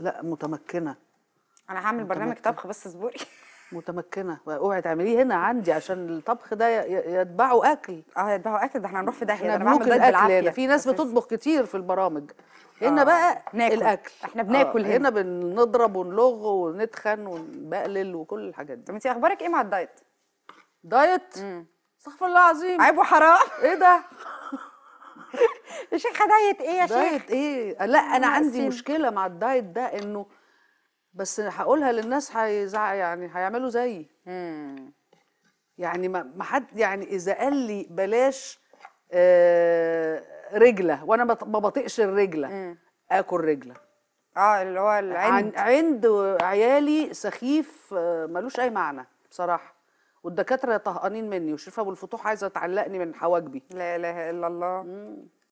لا متمكنه انا هعمل برنامج طبخ بس اصبري متمكنه اوعي تعمليه هنا عندي عشان الطبخ ده يتبعه اكل اه يتبعه اكل ده احنا هنروح في داهيه هنا بعمل دايت ده في ناس بتطبخ كتير في البرامج هنا آه. بقى ناكل. الاكل احنا بناكل آه. هنا. بنضرب ونلغ ونتخن ونبقلل وكل الحاجات دي طب انت اخبارك ايه مع الدايت دايت استغفر الله العظيم عيب وحرام ايه ده يا شيخه دايت ايه يا شيخ دايت ايه لا انا عندي مشكله مع الدايت ده انه بس هقولها للناس هيزعق يعني هيعملوا زيي يعني ما حد يعني اذا قال لي بلاش آه، رجله وانا ما بطيقش الرجله مم. اكل رجله اه اللي هو العند عند عيالي سخيف آه، ملوش اي معنى بصراحه والدكاتره طهقانين مني وشريف ابو الفتوح عايزه تعلقني من حواجبي لا اله الا الله مم.